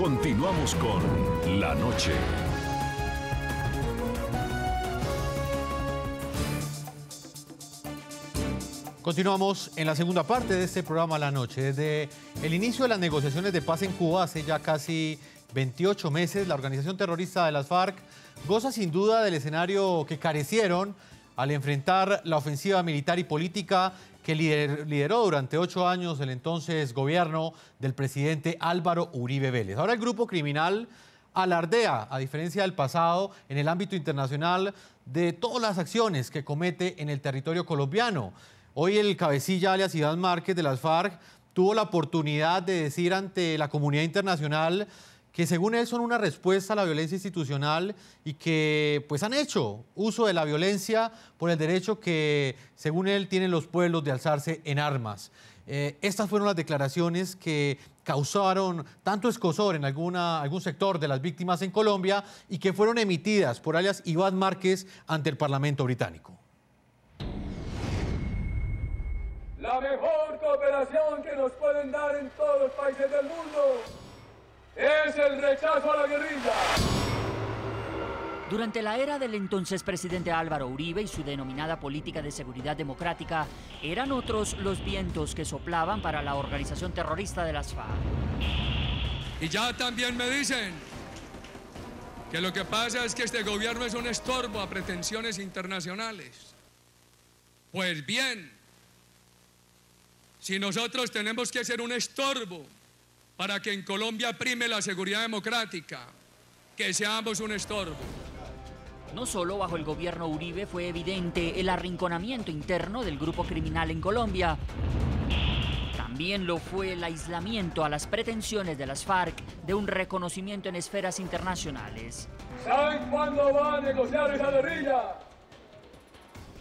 Continuamos con La Noche. Continuamos en la segunda parte de este programa La Noche. Desde el inicio de las negociaciones de paz en Cuba hace ya casi 28 meses, la organización terrorista de las FARC goza sin duda del escenario que carecieron al enfrentar la ofensiva militar y política que lideró durante ocho años el entonces gobierno del presidente Álvaro Uribe Vélez. Ahora el grupo criminal alardea, a diferencia del pasado, en el ámbito internacional de todas las acciones que comete en el territorio colombiano. Hoy el cabecilla alias Ciudad Márquez de las FARC tuvo la oportunidad de decir ante la comunidad internacional que según él son una respuesta a la violencia institucional y que pues han hecho uso de la violencia por el derecho que según él tienen los pueblos de alzarse en armas. Eh, estas fueron las declaraciones que causaron tanto escosor en alguna, algún sector de las víctimas en Colombia y que fueron emitidas por alias Iván Márquez ante el Parlamento británico. La mejor cooperación que nos pueden dar en todos los países del mundo es el rechazo a la guerrilla. Durante la era del entonces presidente Álvaro Uribe y su denominada política de seguridad democrática, eran otros los vientos que soplaban para la organización terrorista de las FARC. Y ya también me dicen que lo que pasa es que este gobierno es un estorbo a pretensiones internacionales. Pues bien, si nosotros tenemos que ser un estorbo para que en Colombia prime la seguridad democrática, que seamos un estorbo. No solo bajo el gobierno Uribe fue evidente el arrinconamiento interno del grupo criminal en Colombia, también lo fue el aislamiento a las pretensiones de las FARC de un reconocimiento en esferas internacionales. ¿Saben cuándo va a negociar esa guerrilla?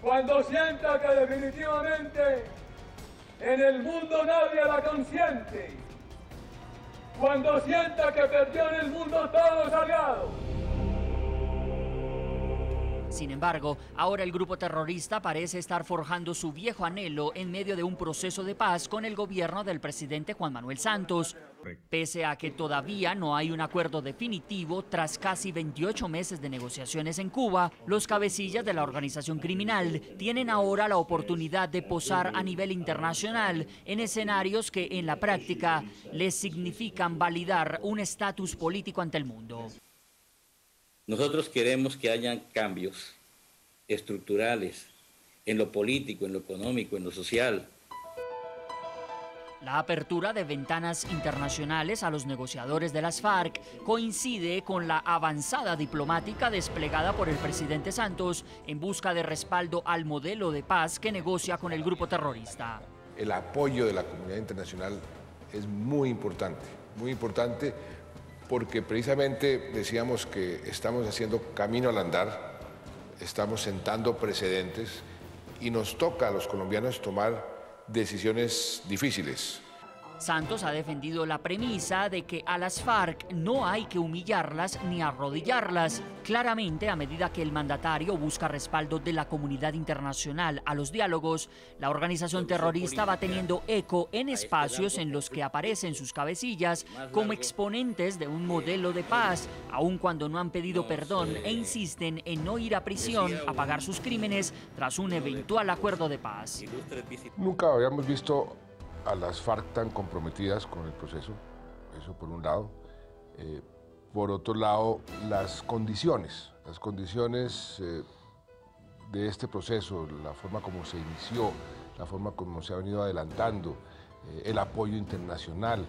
Cuando sienta que definitivamente en el mundo nadie la consiente. Cuando sienta que perdió en el mundo todo salgado. Sin embargo, ahora el grupo terrorista parece estar forjando su viejo anhelo en medio de un proceso de paz con el gobierno del presidente Juan Manuel Santos. Pese a que todavía no hay un acuerdo definitivo, tras casi 28 meses de negociaciones en Cuba, los cabecillas de la organización criminal tienen ahora la oportunidad de posar a nivel internacional en escenarios que en la práctica les significan validar un estatus político ante el mundo. Nosotros queremos que haya cambios estructurales en lo político, en lo económico, en lo social. La apertura de ventanas internacionales a los negociadores de las FARC coincide con la avanzada diplomática desplegada por el presidente Santos en busca de respaldo al modelo de paz que negocia con el grupo terrorista. El apoyo de la comunidad internacional es muy importante, muy importante porque precisamente decíamos que estamos haciendo camino al andar, estamos sentando precedentes y nos toca a los colombianos tomar decisiones difíciles. Santos ha defendido la premisa de que a las FARC no hay que humillarlas ni arrodillarlas. Claramente, a medida que el mandatario busca respaldo de la comunidad internacional a los diálogos, la organización terrorista va teniendo eco en este espacios en los que aparecen sus cabecillas como exponentes de un modelo de paz, aun cuando no han pedido perdón e insisten en no ir a prisión a pagar sus crímenes tras un eventual acuerdo de paz. Nunca habíamos visto a las FARC tan comprometidas con el proceso, eso por un lado. Eh, por otro lado, las condiciones, las condiciones eh, de este proceso, la forma como se inició, la forma como se ha venido adelantando, eh, el apoyo internacional,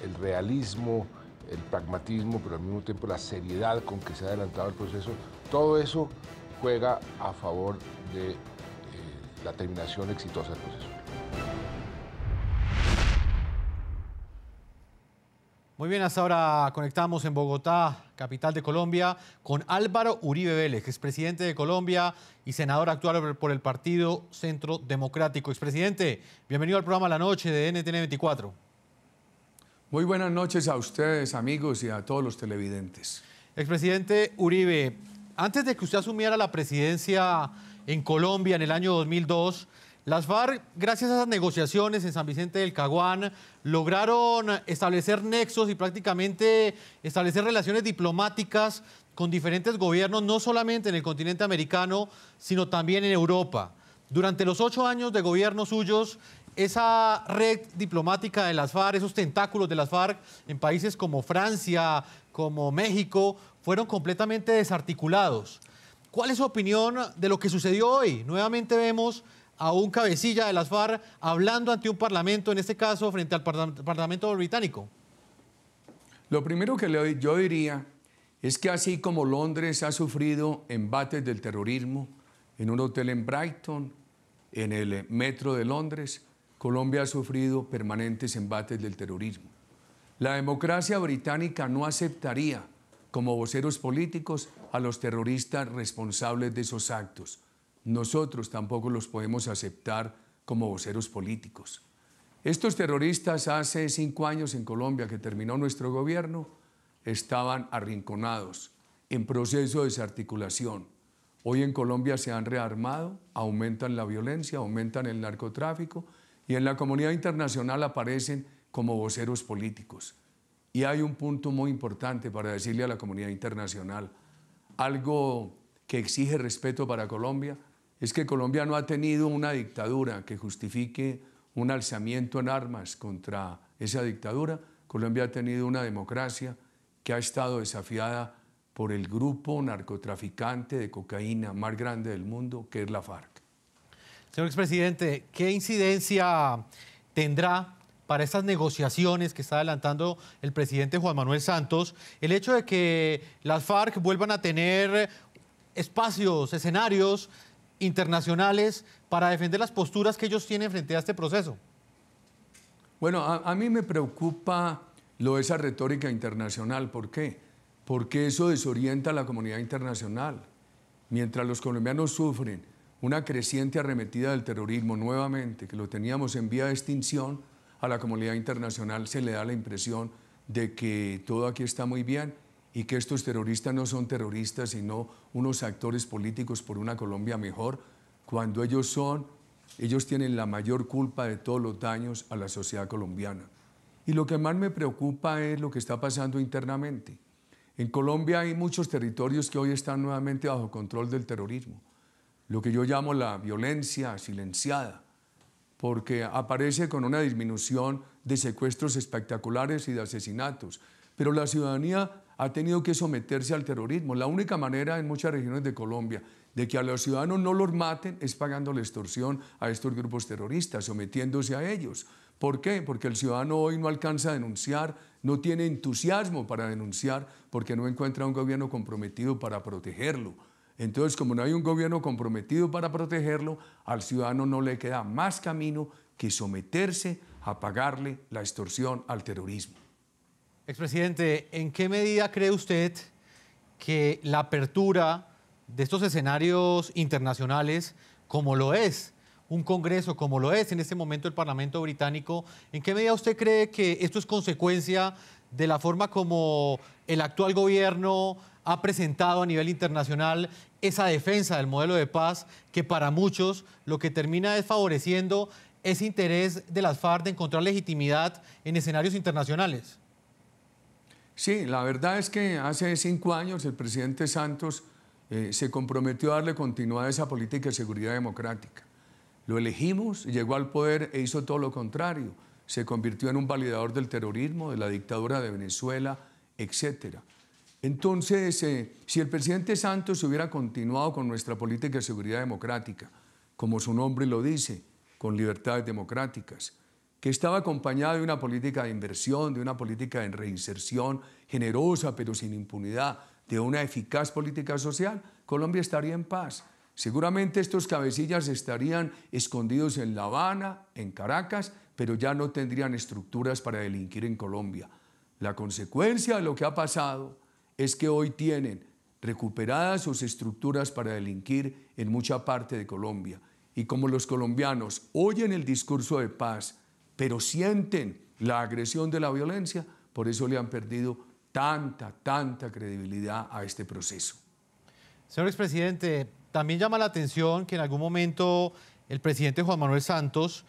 el, realismo, el pragmatismo, pero al mismo tiempo la seriedad con que se ha adelantado el proceso, todo eso juega a favor de la terminación exitosa del proceso. Muy bien, hasta ahora conectamos en Bogotá, capital de Colombia, con Álvaro Uribe Vélez, expresidente de Colombia y senador actual por el Partido Centro Democrático. Expresidente, bienvenido al programa La Noche de NTN 24. Muy buenas noches a ustedes, amigos, y a todos los televidentes. Expresidente Uribe, antes de que usted asumiera la presidencia en Colombia en el año 2002, las FARC, gracias a esas negociaciones en San Vicente del Caguán, lograron establecer nexos y prácticamente establecer relaciones diplomáticas con diferentes gobiernos, no solamente en el continente americano, sino también en Europa. Durante los ocho años de gobierno suyos, esa red diplomática de las FARC, esos tentáculos de las FARC en países como Francia, como México, fueron completamente desarticulados. ¿Cuál es su opinión de lo que sucedió hoy? Nuevamente vemos a un cabecilla de las FARC hablando ante un parlamento, en este caso frente al parlamento británico? Lo primero que yo diría es que así como Londres ha sufrido embates del terrorismo en un hotel en Brighton, en el metro de Londres, Colombia ha sufrido permanentes embates del terrorismo. La democracia británica no aceptaría como voceros políticos a los terroristas responsables de esos actos nosotros tampoco los podemos aceptar como voceros políticos. Estos terroristas hace cinco años en Colombia que terminó nuestro gobierno estaban arrinconados, en proceso de desarticulación. Hoy en Colombia se han rearmado, aumentan la violencia, aumentan el narcotráfico y en la comunidad internacional aparecen como voceros políticos. Y hay un punto muy importante para decirle a la comunidad internacional, algo que exige respeto para Colombia es que Colombia no ha tenido una dictadura que justifique un alzamiento en armas contra esa dictadura. Colombia ha tenido una democracia que ha estado desafiada por el grupo narcotraficante de cocaína más grande del mundo, que es la FARC. Señor expresidente, ¿qué incidencia tendrá para estas negociaciones que está adelantando el presidente Juan Manuel Santos el hecho de que las FARC vuelvan a tener espacios, escenarios internacionales para defender las posturas que ellos tienen frente a este proceso? Bueno, a, mí me preocupa lo de esa retórica internacional. ¿Por qué? Porque eso desorienta a la comunidad internacional. Mientras los colombianos sufren una creciente arremetida del terrorismo nuevamente, que lo teníamos en vía de extinción, a la comunidad internacional se le da la impresión de que todo aquí está muy bien y que estos terroristas no son terroristas, sino unos actores políticos por una Colombia mejor, cuando ellos son, ellos tienen la mayor culpa de todos los daños a la sociedad colombiana. Y lo que más me preocupa es lo que está pasando internamente. En Colombia hay muchos territorios que hoy están nuevamente bajo control del terrorismo, lo que yo llamo la violencia silenciada, porque aparece con una disminución de secuestros espectaculares y de asesinatos, pero la ciudadanía ha tenido que someterse al terrorismo. La única manera en muchas regiones de Colombia de que a los ciudadanos no los maten es pagando la extorsión a estos grupos terroristas, sometiéndose a ellos. ¿Por qué? Porque el ciudadano hoy no alcanza a denunciar, no tiene entusiasmo para denunciar, porque no encuentra un gobierno comprometido para protegerlo. Entonces, como no hay un gobierno comprometido para protegerlo, al ciudadano no le queda más camino que someterse a pagarle la extorsión al terrorismo. Expresidente, ¿en qué medida cree usted que la apertura de estos escenarios internacionales, como lo es un Congreso, como lo es en este momento el Parlamento británico, ¿en qué medida usted cree que esto es consecuencia de la forma como el actual gobierno ha presentado a nivel internacional esa defensa del modelo de paz que para muchos lo que termina es favoreciendo ese interés de las FARC de encontrar legitimidad en escenarios internacionales? Sí, la verdad es que hace cinco años el presidente Santos eh, se comprometió a darle continuidad a esa política de seguridad democrática. Lo elegimos, llegó al poder e hizo todo lo contrario. Se convirtió en un validador del terrorismo, de la dictadura de Venezuela, etc. Entonces, eh, si el presidente Santos hubiera continuado con nuestra política de seguridad democrática, como su nombre lo dice, con libertades democráticas, que estaba acompañada de una política de inversión, de una política de reinserción generosa pero sin impunidad, de una eficaz política social, Colombia estaría en paz. Seguramente estos cabecillas estarían escondidos en La Habana, en Caracas, pero ya no tendrían estructuras para delinquir en Colombia. La consecuencia de lo que ha pasado es que hoy tienen recuperadas sus estructuras para delinquir en mucha parte de Colombia. Y como los colombianos oyen el discurso de paz, pero sienten la agresión de la violencia, por eso le han perdido tanta, tanta credibilidad a este proceso. Señor expresidente, también llama la atención que en algún momento el presidente Juan Manuel Santos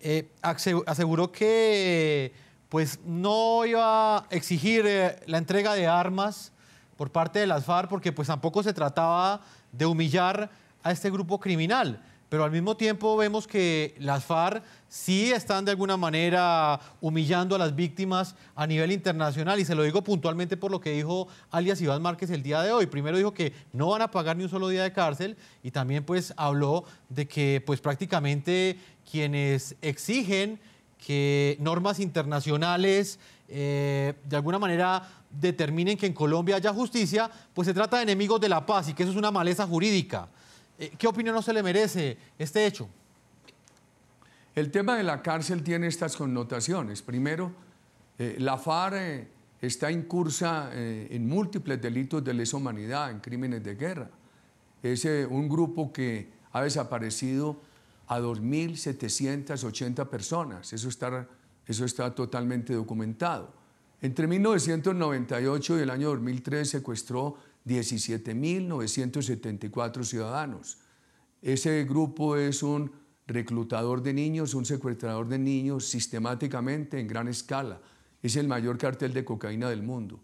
eh, aseguró que pues, no iba a exigir eh, la entrega de armas por parte de las FARC porque pues, tampoco se trataba de humillar a este grupo criminal pero al mismo tiempo vemos que las FARC sí están de alguna manera humillando a las víctimas a nivel internacional y se lo digo puntualmente por lo que dijo alias Iván Márquez el día de hoy. Primero dijo que no van a pagar ni un solo día de cárcel y también pues habló de que pues prácticamente quienes exigen que normas internacionales eh, de alguna manera determinen que en Colombia haya justicia, pues se trata de enemigos de la paz y que eso es una maleza jurídica. Eh, ¿Qué opinión no se le merece este hecho? El tema de la cárcel tiene estas connotaciones. Primero, eh, la FARC eh, está incursa en múltiples delitos de lesa humanidad, en crímenes de guerra. Es un grupo que ha desaparecido a 2.780 personas. Eso está, eso está totalmente documentado. Entre 1998 y el año 2003 secuestró 17.974 ciudadanos. Ese grupo es un reclutador de niños, un secuestrador de niños sistemáticamente en gran escala. Es el mayor cartel de cocaína del mundo.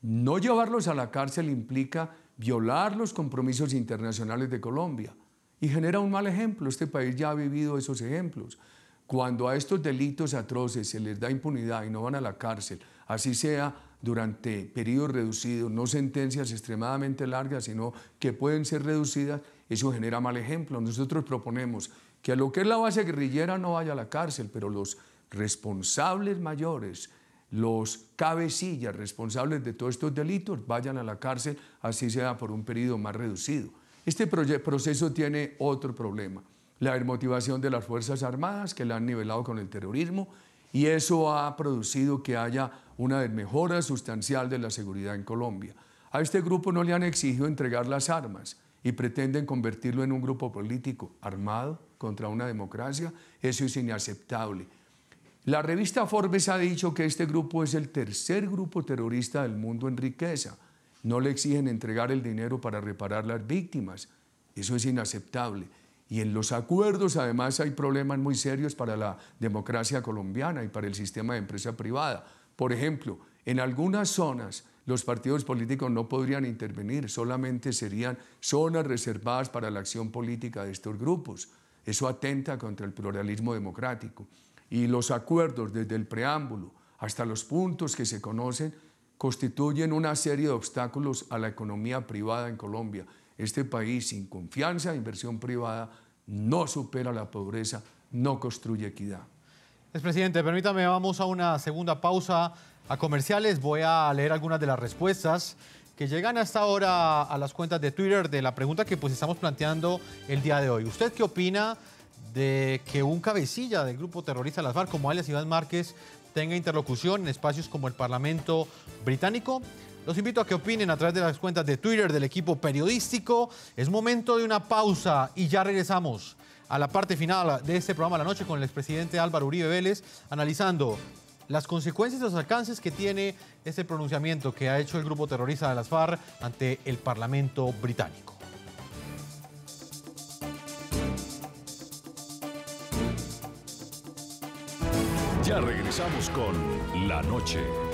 No llevarlos a la cárcel implica violar los compromisos internacionales de Colombia y genera un mal ejemplo. Este país ya ha vivido esos ejemplos. Cuando a estos delitos atroces se les da impunidad y no van a la cárcel, así sea durante periodos reducidos, no sentencias extremadamente largas, sino que pueden ser reducidas, eso genera mal ejemplo. Nosotros proponemos que a lo que es la base guerrillera no vaya a la cárcel, pero los responsables mayores, los cabecillas responsables de todos estos delitos vayan a la cárcel, así sea por un periodo más reducido. Este proceso tiene otro problema, la desmotivación de las Fuerzas Armadas, que la han nivelado con el terrorismo, y eso ha producido que haya una mejora sustancial de la seguridad en Colombia. A este grupo no le han exigido entregar las armas y pretenden convertirlo en un grupo político armado contra una democracia. Eso es inaceptable. La revista Forbes ha dicho que este grupo es el tercer grupo terrorista del mundo en riqueza. No le exigen entregar el dinero para reparar las víctimas. Eso es inaceptable. Y en los acuerdos además hay problemas muy serios para la democracia colombiana y para el sistema de empresa privada. Por ejemplo, en algunas zonas los partidos políticos no podrían intervenir, solamente serían zonas reservadas para la acción política de estos grupos. Eso atenta contra el pluralismo democrático. Y los acuerdos desde el preámbulo hasta los puntos que se conocen constituyen una serie de obstáculos a la economía privada en Colombia. Este país sin confianza, inversión privada, no supera la pobreza, no construye equidad. Presidente, permítame, vamos a una segunda pausa a comerciales. Voy a leer algunas de las respuestas que llegan hasta ahora a las cuentas de Twitter de la pregunta que pues estamos planteando el día de hoy. ¿Usted qué opina de que un cabecilla del grupo terrorista Las FARC como alias Iván Márquez tenga interlocución en espacios como el Parlamento británico? Los invito a que opinen a través de las cuentas de Twitter del equipo periodístico. Es momento de una pausa y ya regresamos a la parte final de este programa la noche con el expresidente Álvaro Uribe Vélez, analizando las consecuencias y los alcances que tiene este pronunciamiento que ha hecho el grupo terrorista de las FARC ante el Parlamento británico. Ya regresamos con La Noche.